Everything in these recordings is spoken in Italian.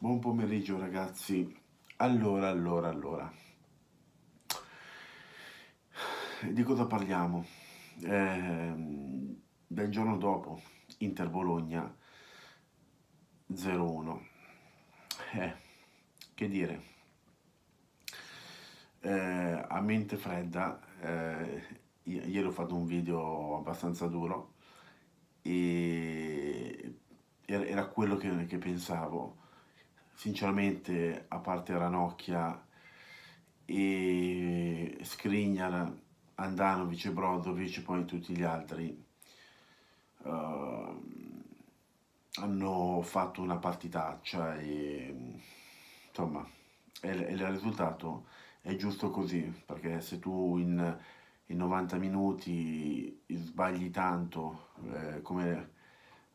Buon pomeriggio ragazzi. Allora, allora, allora. Di cosa parliamo? Eh, del giorno dopo, Inter Bologna 0-1. Eh, che dire? Eh, a mente fredda, eh, ieri ho fatto un video abbastanza duro e er-, era quello che, che pensavo sinceramente a parte Ranocchia e Skriniar, Andanovic e Brodovic e poi tutti gli altri uh, hanno fatto una partitaccia e insomma e, e il risultato è giusto così perché se tu in, in 90 minuti sbagli tanto eh, come,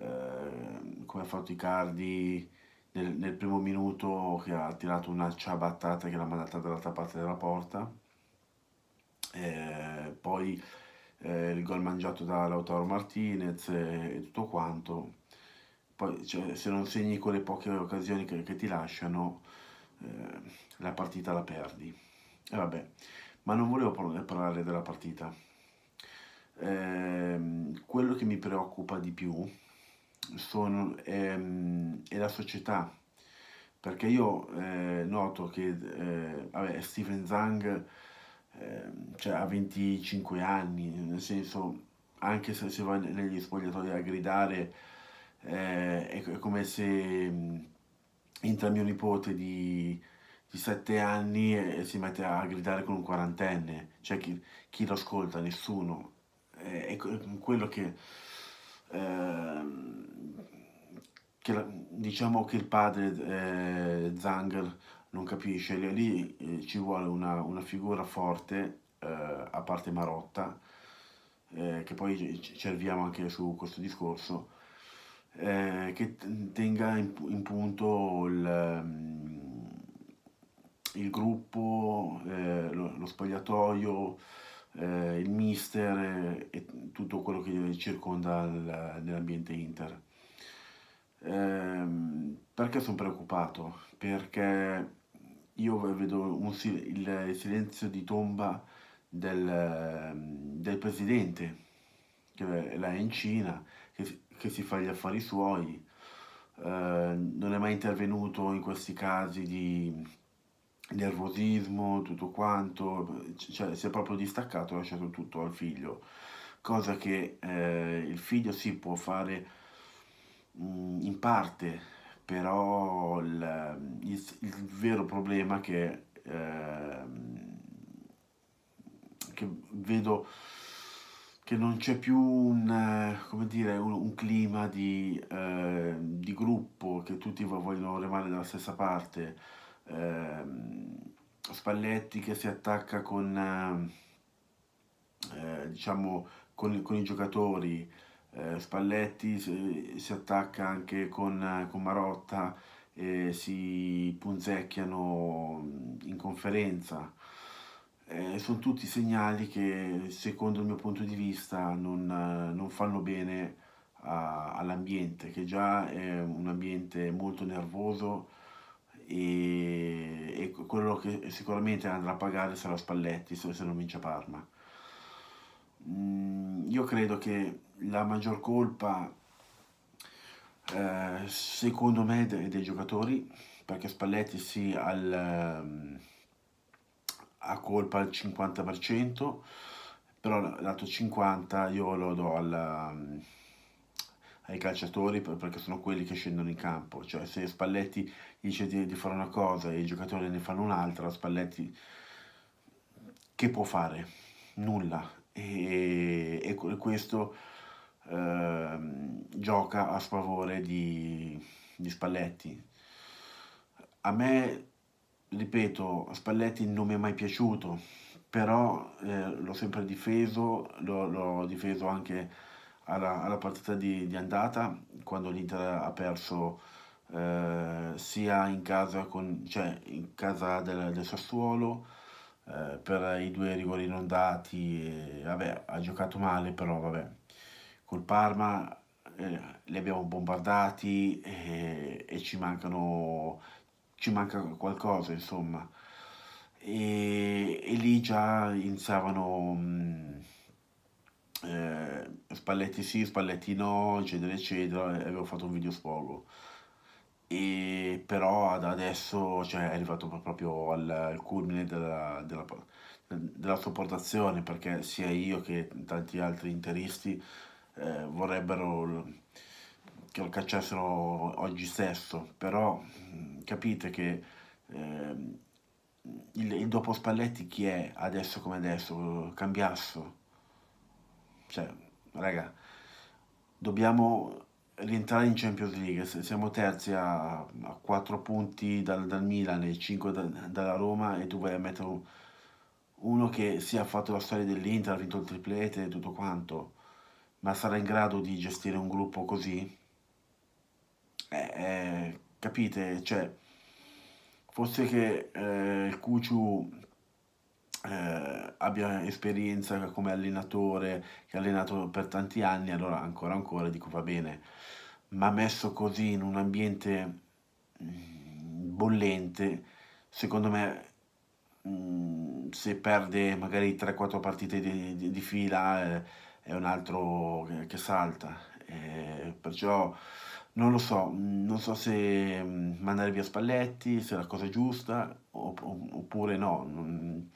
eh, come ha fatto Icardi nel, nel primo minuto che ha tirato una ciabattata che l'ha mandata dall'altra parte della porta. Eh, poi eh, il gol mangiato da Lautaro Martinez e, e tutto quanto. Poi cioè, se non segni quelle poche occasioni che, che ti lasciano, eh, la partita la perdi. E vabbè, ma non volevo parlare della partita. Ehm, quello che mi preoccupa di più sono, è, ehm, è la società, perché io eh, noto che eh, vabbè, Stephen Zhang eh, cioè, ha 25 anni, nel senso anche se si va negli spogliatoi a gridare eh, è, come se mh, mm, entra mio nipote di, di 7 anni e, e, si mette a gridare con un quarantenne, cioè chi, chi lo ascolta? Nessuno. Eh, è quello che Ehm, che la, diciamo che il padre eh, Zang non capisce, lì eh, ci vuole una, una figura forte, eh, a parte Marotta, che poi ci cerviamo anche su questo discorso, eh, che tenga in, in punto il, ehm, il gruppo, eh, lo, lo spogliatoio, eh, il mister e tutto quello che circonda l'ambiente Inter. Eh, perché sono preoccupato? Perché io vedo un, il silenzio di tomba del, del presidente che è là in Cina, che, che, si fa gli affari suoi, eh, non è mai intervenuto in questi casi di nervosismo, tutto quanto, cioè si è proprio distaccato e ha lasciato tutto al figlio, cosa che eh, il figlio si può fare mh, mm, in parte, però il, il, il vero problema che, eh, che vedo che non c'è più un, dire, un, un clima di, eh, di, gruppo, che tutti vogliono rimanere dalla stessa parte, Ehm, Spalletti che si attacca con, eh, eh, diciamo, con, con i giocatori, eh, Spalletti si, si, attacca anche con, con Marotta, e si punzecchiano in conferenza. Eh, sono tutti segnali che secondo il mio punto di vista non, non fanno bene all'ambiente, che già è un ambiente molto nervoso, e, e, quello che sicuramente andrà a pagare sarà Spalletti se non vince Parma. Mm, io credo che la maggior colpa eh, secondo me dei, dei giocatori perché Spalletti sì al, ha ehm, colpa al 50% però l'altro 50% io lo do al ai calciatori perché sono quelli che scendono in campo, cioè se Spalletti dice di, di fare una cosa e i giocatori ne fanno un'altra, Spalletti che può fare? Nulla. E, e questo eh, gioca a sfavore di, di Spalletti. A me, ripeto, Spalletti non mi è mai piaciuto, però eh, l'ho sempre difeso, l'ho difeso anche alla, alla partita di, di, andata quando l'Inter ha perso eh, sia in casa, con, cioè in casa del, del Sassuolo eh, per i due rigori non dati, e, vabbè, ha giocato male però vabbè. Col Parma eh, li abbiamo bombardati e, e ci, mancano, ci manca qualcosa insomma. E, e lì già iniziavano... Mh, mm, eh, Spalletti sì, Spalletti no, eccetera, eccetera, e avevo fatto un video sfogo. E però ad adesso cioè, è arrivato proprio al, al culmine della, della, della, sopportazione perché sia io che tanti altri interisti eh, vorrebbero che lo cacciassero oggi stesso, però mm, capite che eh, il, il dopo Spalletti chi è adesso come adesso? Cambiasso cioè, raga, dobbiamo rientrare in Champions League, siamo terzi a, a 4 punti dal, dal Milan e 5 da, dalla Roma e tu vai a mettere uno che si sì, è fatto la storia dell'Inter, ha vinto il triplete e tutto quanto, ma sarà in grado di gestire un gruppo così? Eh, eh, capite? Cioè, forse che eh, il Cuciu eh, abbia esperienza come allenatore, che ha allenato per tanti anni, allora ancora ancora dico va bene, ma messo così in un ambiente mm, bollente, secondo me mh, mm, se perde magari 3-4 partite di, di, di fila eh, è un altro che, che salta, eh, perciò non lo so, mm, non so se mandare via Spalletti, se è la cosa giusta oppure no. Non,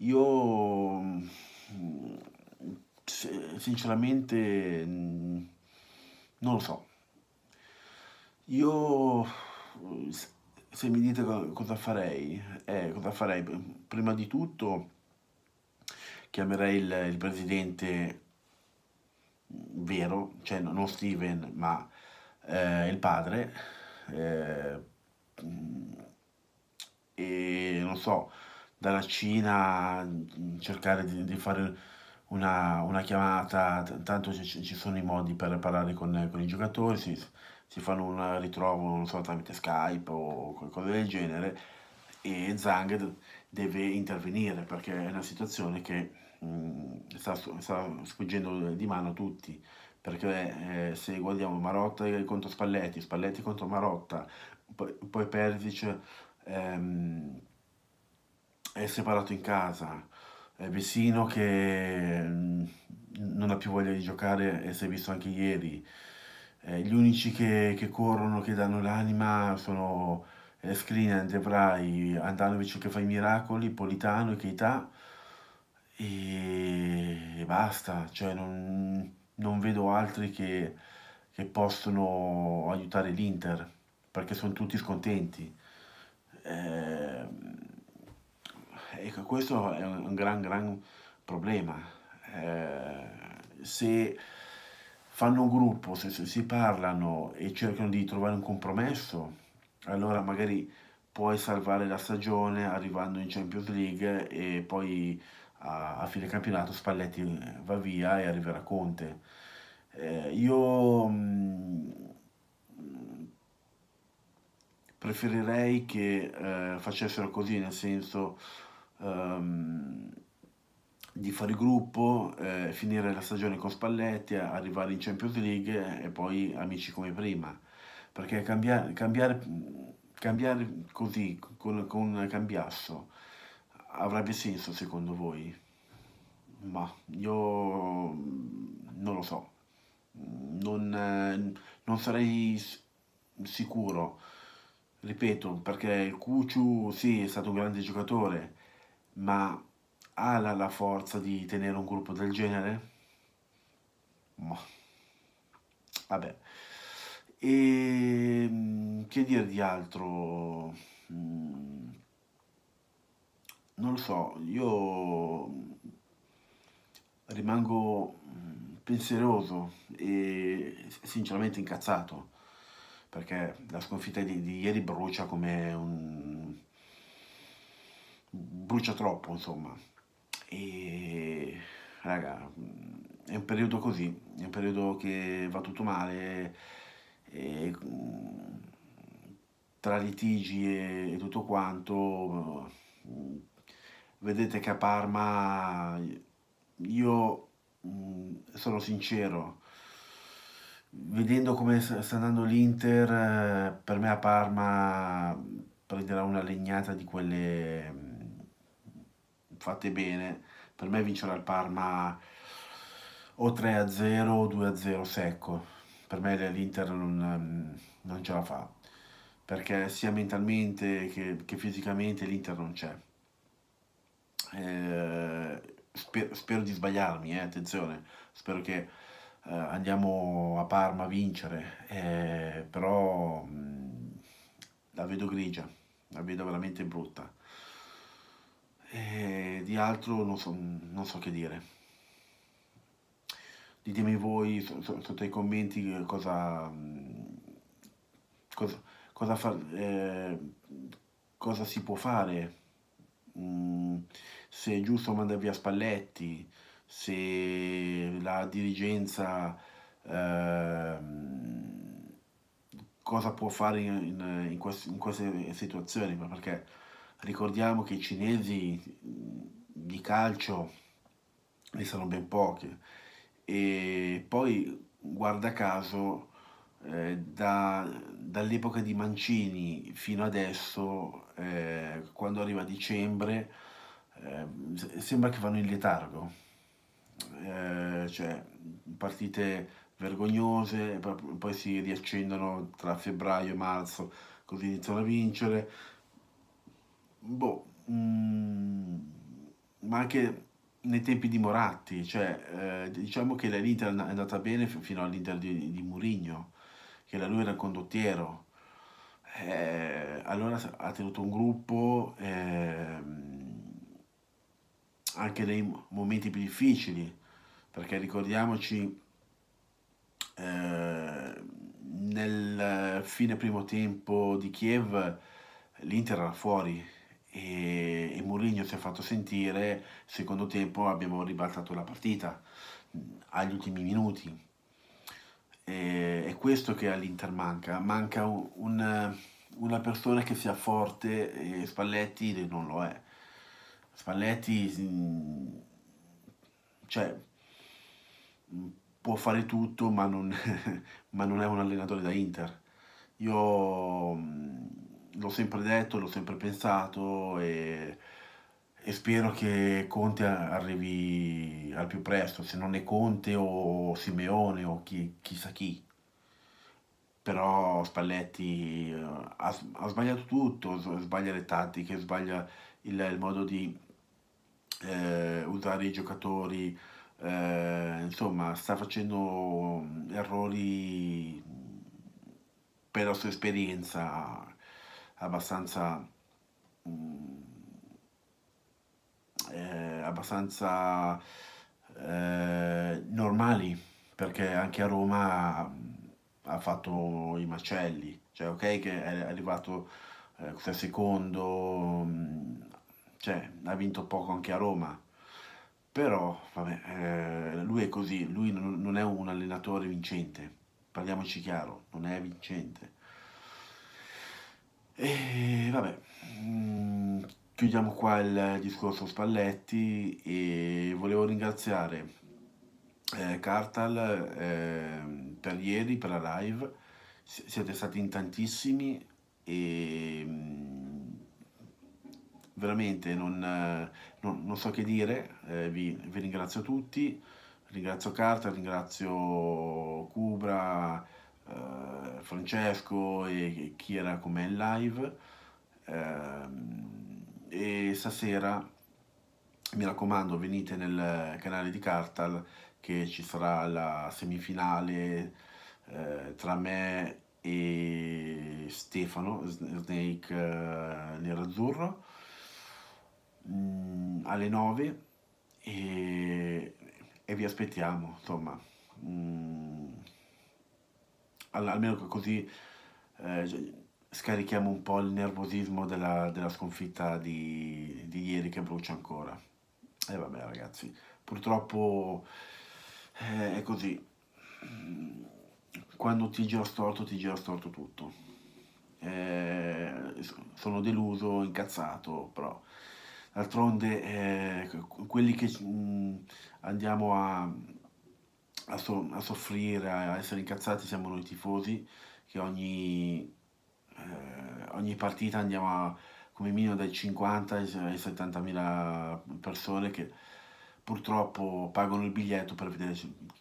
io mm, sinceramente mm, non lo so. Io se mi dite cosa farei, eh, cosa farei? Prima di tutto chiamerei il, il presidente vero, cioè non Steven, ma eh, il padre. Eh, mm, e non so, dalla Cina, mm, cercare di, di fare una, una, chiamata, tanto ci, ci, sono i modi per parlare con, con i giocatori, si, si, fanno un ritrovo non so, tramite Skype o qualcosa del genere e Zhang deve intervenire perché è una situazione che mh, mm, sta, sta sfuggendo di mano a tutti perché eh, se guardiamo Marotta contro Spalletti, Spalletti contro Marotta, poi, poi Perisic ehm, separato in casa, è Vecino che mm, non ha più voglia di giocare e si è visto anche ieri, eh, gli unici che, che corrono, che danno l'anima sono Skriniar, Debray, Andanovic che fa i miracoli, Politano e Keita e, basta, cioè non, non vedo altri che, che possono aiutare l'Inter perché sono tutti scontenti. Eh, Ecco, questo è un, un gran, gran problema. Eh, se fanno un gruppo, se, se si parlano e cercano di trovare un compromesso, allora magari puoi salvare la stagione arrivando in Champions League e poi a, a fine campionato Spalletti eh, va via e arriverà Conte. Eh, io mh, mm, preferirei che eh, facessero così, nel senso um, di fare gruppo, eh, finire la stagione con Spalletti, arrivare in Champions League e poi amici come prima. Perché cambiare, cambiare, cambiare così, con, con Cambiasso, avrebbe senso secondo voi? Ma io non lo so, non, non sarei sicuro. Ripeto, perché il Cuciu sì è stato un grande giocatore, ma ha la, la forza di tenere un gruppo del genere? Ma. Vabbè. E ehm, che dire di altro? Mm, non lo so, io rimango mm, pensieroso e sinceramente incazzato perché la sconfitta di, di ieri brucia come un, brucia troppo, insomma. E raga, è un periodo così, è un periodo che va tutto male, e, mm, tra litigi e, e tutto quanto. Mm, vedete che a Parma io mm, sono sincero, vedendo come sta andando l'Inter, eh, per me a Parma prenderà una legnata di quelle fate bene. Per me vincerà il Parma o 3-0 o 2-0 secco. Per me l'Inter non, non, ce la fa, perché sia mentalmente che, che fisicamente l'Inter non c'è. Eh, spero di sbagliarmi, eh, attenzione, spero che eh, andiamo a Parma a vincere, eh, però mh, mm, la vedo grigia, la vedo veramente brutta. E eh, di altro non so, non so che dire. Ditemi voi sotto i commenti eh, mm, cosa, cosa, cosa, far, eh, cosa si può fare, mm, se è giusto mandare via Spalletti, se la dirigenza eh, cosa può fare in, in, in, queste, in queste situazioni, perché Ricordiamo che i cinesi di calcio ne sono ben pochi e poi guarda caso eh, da, dall'epoca di Mancini fino adesso eh, quando arriva dicembre eh, sembra che vanno in letargo eh, cioè partite vergognose poi si riaccendono tra febbraio e marzo così iniziano a vincere boh, mh, mm, ma anche nei tempi di Moratti, cioè eh, diciamo che l'Inter è andata bene fino all'Inter di, di Murigno, che da lui era il condottiero. Eh, allora ha tenuto un gruppo eh, anche nei momenti più difficili, perché ricordiamoci eh, nel fine primo tempo di Kiev l'Inter era fuori e, e Mourinho si è fatto sentire, secondo tempo abbiamo ribaltato la partita mm, agli ultimi minuti. E, è questo che all'Inter manca, manca un, un, una persona che sia forte e Spalletti non lo è. Spalletti mm, cioè, mm, può fare tutto ma non, ma non è un allenatore da Inter. Io l'ho sempre detto, l'ho sempre pensato e, e, spero che Conte arrivi al più presto, se non è Conte o Simeone o chi, chissà chi. Però Spalletti eh, ha, ha sbagliato tutto, sbaglia le tattiche, sbaglia il, il modo di eh, usare i giocatori, eh, insomma sta facendo mm, errori per la sua esperienza abbastanza, mm, eh, abbastanza eh, normali, perché anche a Roma mm, ha fatto i macelli, cioè ok che è arrivato eh, secondo, mm, cioè, ha vinto poco anche a Roma, però vabbè, eh, lui è così, lui non è un allenatore vincente, parliamoci chiaro, non è vincente e vabbè, mm, chiudiamo qua il discorso Spalletti e volevo ringraziare eh, Cartal eh, per ieri, per la live, S siete stati in tantissimi e mm, veramente non, non, non, so che dire, eh, vi, vi, ringrazio tutti, ringrazio Cartal, ringrazio Cubra, eh, Francesco e chi era con me in live ehm, e stasera mi raccomando venite nel canale di Cartal che ci sarà la semifinale eh, tra me e Stefano Snake eh, Nerazzurro mh, mm, alle 9 e, e, vi aspettiamo insomma mh, mm almeno così eh, cioè, scarichiamo un po' il nervosismo della, della sconfitta di, di, ieri che brucia ancora. E eh, vabbè ragazzi, purtroppo eh, è così. Quando ti gira storto, ti gira storto tutto. Eh, sono deluso, incazzato, però d'altronde eh, quelli che mh, andiamo a a, so, a soffrire, a essere incazzati siamo noi tifosi, che ogni, eh, ogni partita andiamo a, come minimo dai 50 ai 70 mila persone che purtroppo pagano il biglietto per vedere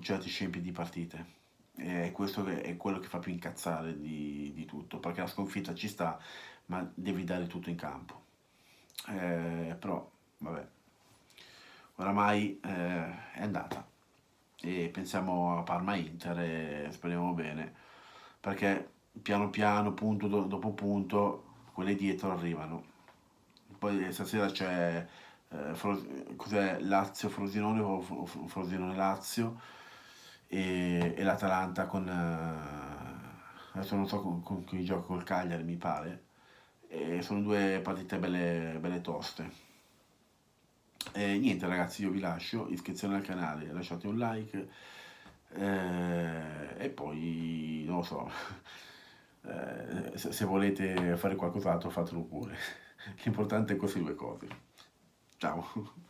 certi scempi di partite. E questo è quello che fa più incazzare di, di tutto, perché la sconfitta ci sta, ma devi dare tutto in campo. Eh, però, vabbè, oramai eh, è andata e pensiamo a Parma Inter e speriamo bene, perché piano piano, punto dopo punto, quelle dietro arrivano. Poi stasera c'è eh, Lazio-Frosinone o Frosinone-Lazio e, e l'Atalanta con... Eh, adesso non so con, con chi gioca col Cagliari mi pare. E sono due partite belle, belle toste eh, niente ragazzi io vi lascio iscrizione al canale lasciate un like eh, e poi non lo so eh, se volete fare qualcos'altro fatelo pure l'importante è queste due cose ciao